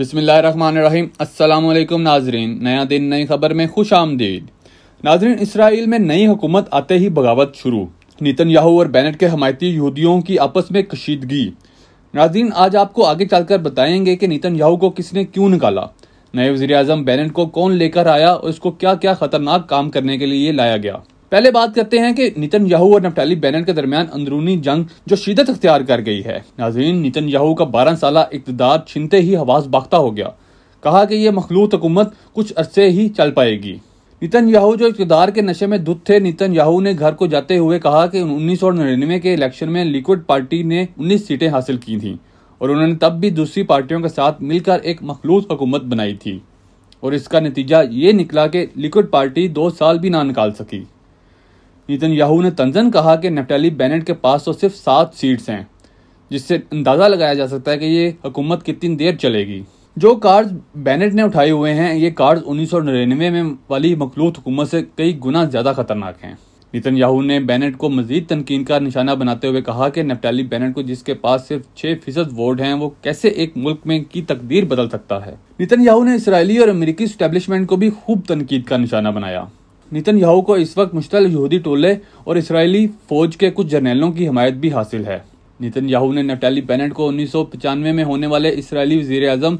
बसमीम अल्लाम नाजरीन नया दिन नई खबर में खुश आमदीद नाजरीन इसराइल में नई हुकूमत आते ही बगावत शुरू नितन याहू और बैनट के हमायती यहूदियों की आपस में कशीदगी नाजरीन आज आपको आगे चलकर बताएंगे कि नितन याहू को किसने क्यों निकाला नए वजी अजम बैनट को कौन लेकर आया और इसको क्या क्या खतरनाक काम करने के लिए लाया गया पहले बात करते हैं कि नितिन याहू और नफ्टाली बैनर के दरमियान अंदरूनी जंग जो शिदत अख्तियार कर गई है नाजरीन नितन याहू का बारह साल इकतदार छिनते ही हवास बाख्ता हो गया कहा कि यह मखलूत हुकूमत कुछ अरसे ही चल पाएगी नितिन याहू जो इकतदार के नशे में दुत थे नितन याहू ने घर को जाते हुए कहा कि उन्नीस सौ निन्यानवे के इलेक्शन में लिक्विड पार्टी ने उन्नीस सीटें हासिल की थी और उन्होंने तब भी दूसरी पार्टियों के साथ मिलकर एक मखलूत हुकूमत बनाई थी और इसका नतीजा ये निकला कि लिक्विड पार्टी दो साल भी ना निकाल सकी नितिन याहू ने तंजन कहा कि नेपटैली बैनेट के पास तो सिर्फ सात सीट्स हैं जिससे अंदाज़ा लगाया जा सकता है कि ये हुकूमत कितनी देर चलेगी जो कार्ड बैनेट ने उठाए हुए हैं ये कार्ड उन्नीस में वाली मखलूत हुकूमत से कई गुना ज़्यादा खतरनाक हैं नितिन याहू ने बेनेट को मजीद तनकीन का निशाना बनाते हुए कहा कि नेपटैली बैनट को जिसके पास सिर्फ छः फीसद वोट हैं वो कैसे एक मुल्क में की तकदीर बदल सकता है नितन याहू ने इसराइली और अमरीकी स्टैब्लिशमेंट को भी खूब तनकीद का निशाना बनाया नितन याहू को इस वक्त मुश्तल यहूदी टोले और इसराइली फौज के कुछ जर्नैलों की हमायत भी हासिल है नितन याहू ने नटैली बेनेट को उन्नीस में होने वाले इसराइली वजीर अजम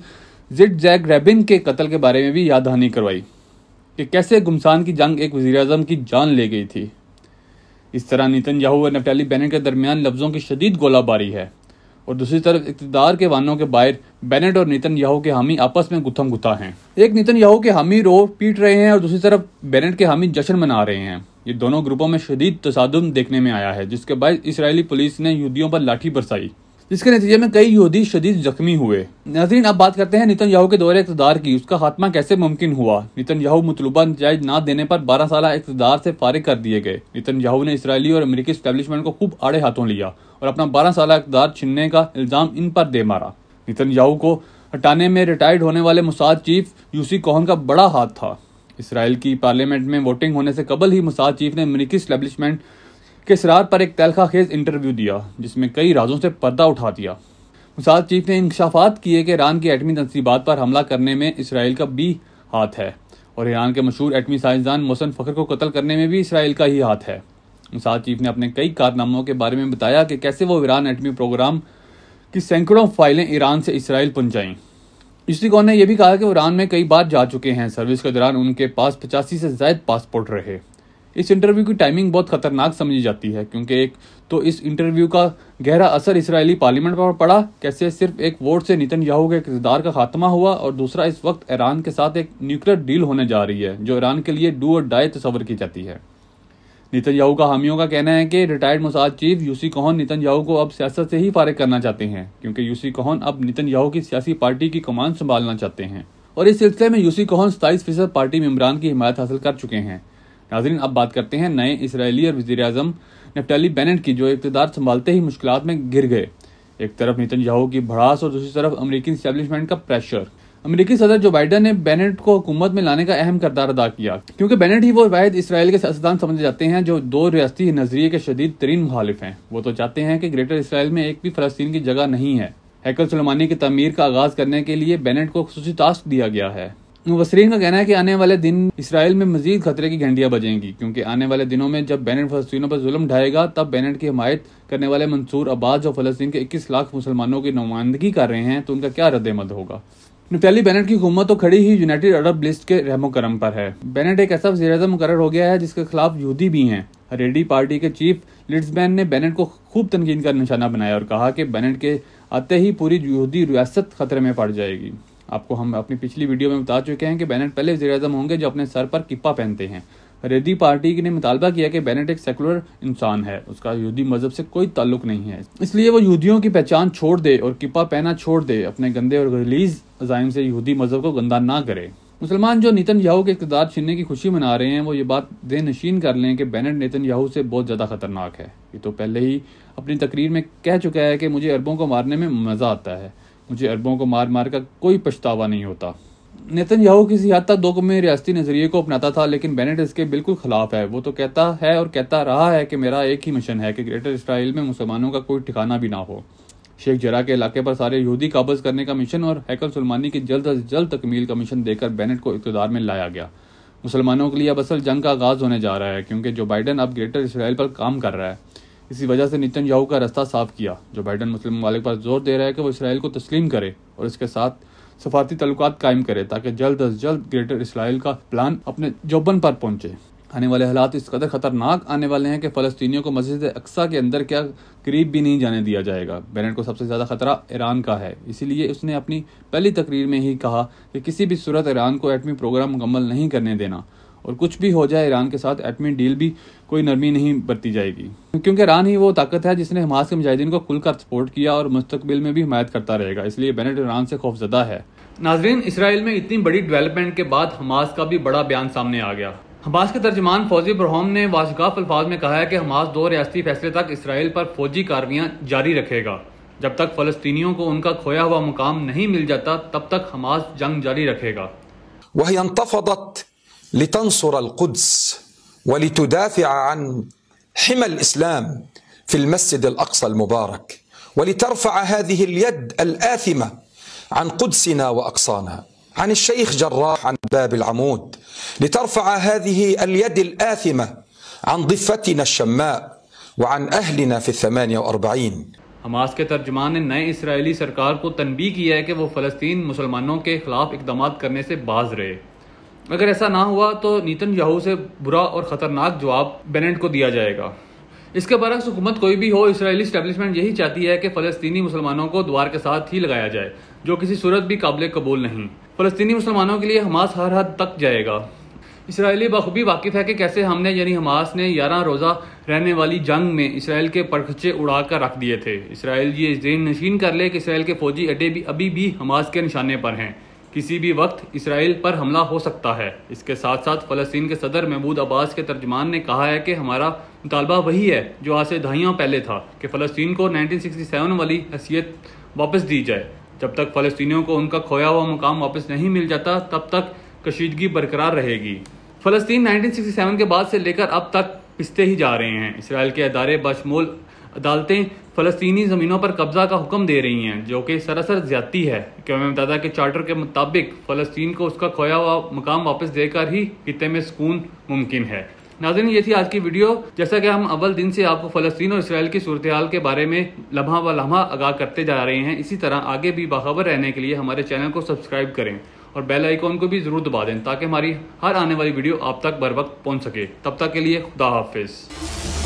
जिड जैक रेबिन के कत्ल के बारे में भी याद दहानी करवाई कि कैसे गुमसान की जंग एक वजीर अजम की जान ले गई थी इस तरह नितन याहू और नटैली बेनेट के दरमियान लफ्ज़ों की शदीद गोलाबारी है और दूसरी तरफ इकतदार के वानों के बाहर बेनेट और नितिन याहू के हामी आपस में गुथम गुथा हैं एक नितिन याहू के हामी रो पीट रहे हैं और दूसरी तरफ बेनेट के हामी जश्न मना रहे हैं ये दोनों ग्रुपों में शदीद तसादम देखने में आया है जिसके बाद इसराइली पुलिस ने यहूदियों पर लाठी बरसाई जिसके नतीजे में कई योदी शदीद जख्मी हुए नाजरीन अब बात करते हैं नितन याहू के दौरे इकतदार की उसका खात्मा कैसे मुमकिन हुआ नितन याहू मतलूबा नतज ना देने पर बारह साल इकतदार से फारिग कर दिए गए नितन याहू ने इसराइली और अमरीकी स्टैब्लिशमेंट को खूब आड़े हाथों लिया और अपना बारह साल इकतदार छीनने का इल्ज़ाम इन पर दे मारा नितन याहू को हटाने में रिटायर्ड होने वाले मुसाद चीफ यूसी कोहन का बड़ा हाथ था इसराइल की पार्लियामेंट में वोटिंग होने से कबल ही मुसाद चीफ ने अमरीकी स्टैब्लिशमेंट के सरार पर एक तलखा खेज इंटरव्यू दिया जिसमें कई राजों से पर्दा उठा दिया मुसाद चीफ ने इंकशाफात किए कि ईरान की एटमी तनसीबात पर हमला करने में इसराइल का भी हाथ है और ईरान के मशहूर एटमी साइंसदान मोहसन फ़खर को कत्ल करने में भी इसराइल का ही हाथ है मुसाद चीफ ने अपने कई कारनामों के बारे में बताया कि कैसे वो ईरान एटमी प्रोग्राम की सैकड़ों फाइलें ईरान से इसराइल पहुंचाईं इसी कौन ने यह भी कहा कि ईरान में कई बार जा चुके हैं सर्विस के दौरान उनके पास पचासी से जायद पासपोर्ट रहे इस इंटरव्यू की टाइमिंग बहुत खतरनाक समझी जाती है क्योंकि एक तो इस इंटरव्यू का गहरा असर इसराइली पार्लियामेंट पर पड़ा कैसे सिर्फ एक वोट से नितिन याहू के किरदार का खात्मा हुआ और दूसरा इस वक्त ईरान के साथ एक न्यूक्लियर डील होने जा रही है जो ईरान के लिए डू और डाई तस्वर की जाती है नितिन याहू का हामियों का कहना है कि retired Mossad chief Yossi Cohen Netanyahu को अब सियासत से ही फारिग करना चाहते हैं क्योंकि यूसी कोहन अब नितिन याहू की सियासी पार्टी की कमान संभालना चाहते हैं और इस सिलसिले में यूसी कोहन सताईस फीसद पार्टी मेम्बरान की हिमायत हासिल कर चुके हैं नाजरीन अब बात करते हैं नए इसराइली और वजी अजम नफ्टली बेनेट की जो इकतदार संभालते ही मुश्किल में गिर गए एक तरफ नितन की भड़ास और दूसरी तरफ अमरीकी स्टैब्लिशमेंट का प्रेशर अमरीकी सदर जो बाइडन ने बेनेट को हुकूमत में लाने का अहम करदार अदा किया क्योंकि बेनेट ही वो वायद इसराइल के सियासदान समझे जाते हैं जो दो रियाती नजरिए के शदीद तरीन मुखालिफ हैं वो तो चाहते हैं कि ग्रेटर इसराइल में एक भी फलस्तीन की जगह नहीं है हैकल सलमानी की तमीर का आगाज करने के लिए बेनेट को खसूसी टास्क दिया गया है मुबसरीन का कहना है कि आने वाले दिन इसराइल में मजीद खतरे की घंटियां बजेंगी क्योंकि आने वाले दिनों में जब बैनट फलस्तियों पर जुल्म ढाएगा तब बैनट की हमायत करने वाले मंसूर अब्बास जो फलस्तीन के 21 लाख मुसलमानों की नुमाइंदगी कर रहे हैं तो उनका क्या रद्द होगा निपटाली बैनट की हुकूमत तो खड़ी ही यूनाइटेड अरब लिस्ट के रहमो करम पर है बैनट एक ऐसा वजी अजम मुकर हो गया है जिसके खिलाफ यूदी भी हैं रेडी पार्टी के चीफ लिड्समैन ने बैनट को खूब तनकीन का निशाना बनाया और कहा कि बैनट के आते ही पूरी यहूदी रियासत खतरे में पड़ जाएगी आपको हम अपनी पिछली वीडियो में बता चुके हैं कि बैनेट पहले वजी होंगे जो अपने सर पर किप्पा पहनते हैं रेदी पार्टी ने मुतालबा किया कि बैनेट एक सेकुलर इंसान है उसका यहूदी मजहब से कोई ताल्लुक नहीं है इसलिए वो यहूदियों की पहचान छोड़ दे और किपा पहना छोड़ दे अपने गंदे और गलीज अजाइम से यहूदी मजहब को गंदा ना करे मुसलमान जो नितन याहू के इकदार छीनने की खुशी मना रहे हैं वो ये बात दे नशीन कर लें कि बैनेट नितन याहू से बहुत ज़्यादा खतरनाक है ये तो पहले ही अपनी तकरीर में कह चुका है कि मुझे अरबों को मारने में मज़ा आता है मुझे अरबों को मार मार कर कोई पछतावा नहीं होता नितिन याहू किसी हद तक दो में रियासती नज़रिए को अपनाता था लेकिन बेनेट इसके बिल्कुल खिलाफ है वो तो कहता है और कहता रहा है कि मेरा एक ही मिशन है कि ग्रेटर इसराइल में मुसलमानों का कोई ठिकाना भी ना हो शेख जरा के इलाके पर सारे यहूदी काबज करने का मिशन और हैकल सलमानी की जल्द अज जल्द तकमील का मिशन देकर बेनेट को इकतदार में लाया गया मुसलमानों के लिए अब असल जंग का आगाज़ होने जा रहा है क्योंकि जो बाइडन अब ग्रेटर इसराइल पर काम कर रहा है इसी वजह से नितिन याहू का रास्ता साफ किया जो बाइडन मुस्लिम ममालिक पर जोर दे रहा है कि वो इसराइल को तस्लीम करे और इसके साथ सफारती तल्लुक कायम करे ताकि जल्द अज जल्द ग्रेटर इसराइल का प्लान अपने जोबन पर पहुंचे आने वाले हालात इस कदर खतरनाक आने वाले हैं कि फ़लस्तियों को मस्जिद अक्सा के अंदर क्या करीब भी नहीं जाने दिया जाएगा बैनट को सबसे ज़्यादा खतरा ईरान का है इसीलिए उसने अपनी पहली तकरीर में ही कहा कि किसी भी सूरत ईरान को एटमी प्रोग्राम मुकम्मल नहीं करने देना और कुछ भी हो जाए ईरान के साथ एटमी डील भी कोई नरमी नहीं बरती जाएगी क्योंकि ईरान ही वो ताकत है जिसने हमास के मुजाहिदीन को खुलकर सपोर्ट किया और मुस्तबिल में भी हमायत करता रहेगा इसलिए बेनेट ईरान से खौफजदा है नाजरीन इसराइल में इतनी बड़ी डेवलपमेंट के बाद हमास का भी बड़ा बयान सामने आ गया हमास के तर्जमान फौजी बरहम ने वाशगाफ अल्फाज में कहा है कि हमास दो रियासती फैसले तक इसराइल पर फौजी कार्रवाइयाँ जारी रखेगा जब तक फलस्तियों को उनका खोया हुआ मुकाम नहीं मिल जाता तब तक हमास जंग जारी रखेगा वही لتنصر القدس ولتدافع عن حمى الاسلام في المسجد الاقصى المبارك ولترفع هذه اليد الاثمه عن قدسنا واقصانا عن الشيخ جراح عن باب العمود لترفع هذه اليد الاثمه عن ضفتنا الشماء وعن اهلنا في الثمانيه واربعين حماس کے ترجمان نے نئے اسرائیلی سرکار کو تنبیہ کیا ہے کہ وہ فلسطین مسلمانوں کے خلاف اقدامات کرنے سے باز رہے अगर ऐसा ना हुआ तो नीतन याहू से बुरा और ख़तरनाक जवाब बेनेट को दिया जाएगा इसके बरक्स हुकूमत कोई भी हो इसराइली स्टैब्लिशमेंट यही चाहती है कि फलस्तीनी मुसलमानों को द्वार के साथ ही लगाया जाए जो किसी सूरत भी काबिल कबूल नहीं फलस्तीनी मुसलमानों के लिए हमास हर हद तक जाएगा इसराइली बखूबी वाकिफ है कि कैसे हमने यानी हमास ने ग्यारह रोज़ा रहने वाली जंग में इसराइल के परखचे उड़ा कर रख दिए थे इसराइल ये जेन नशीन कर ले कि इसराइल के फ़ौजी अड्डे भी अभी भी हमास के निशाने पर हैं किसी भी वक्त इसराइल पर हमला हो सकता है इसके साथ साथ फ़लस्तीन के सदर महमूद अब्बास के तर्जमान ने कहा है कि हमारा मुतालबा वही है जो आज से दहाइयों पहले था कि फ़लस्तीन को 1967 वाली हैसियत वापस दी जाए जब तक फ़लस्तियों को उनका खोया हुआ मुकाम वापस नहीं मिल जाता तब तक कशीदगी बरकरार रहेगी फ़लस्तीन 1967 के बाद से लेकर अब तक पिसते ही जा रहे हैं इसराइल के अदारे बशमूल अदालतें फ़लस्तनी ज़मीनों पर कब्ज़ा का हुक्म दे रही हैं जो कि सरासर ज्यादी है क्योंकि मतदा के चार्टर के मुताबिक फ़लस्तीन को उसका खोया हुआ मकाम वापस देकर ही खत्े में सुकून मुमकिन है नाजन ये थी आज की वीडियो जैसा कि हम अव्वल दिन से आपको फ़लस्तीन और इसराइल की सूरत हाल के बारे में लम्हा व लम्हा आगाह करते जा रहे हैं इसी तरह आगे भी बाखबर रहने के लिए हमारे चैनल को सब्सक्राइब करें और बेल आइकॉन को भी ज़रूर दबा दें ताकि हमारी हर आने वाली वीडियो आप तक बर वक्त पहुँच सके तब तक के लिए खुदा हाफिज़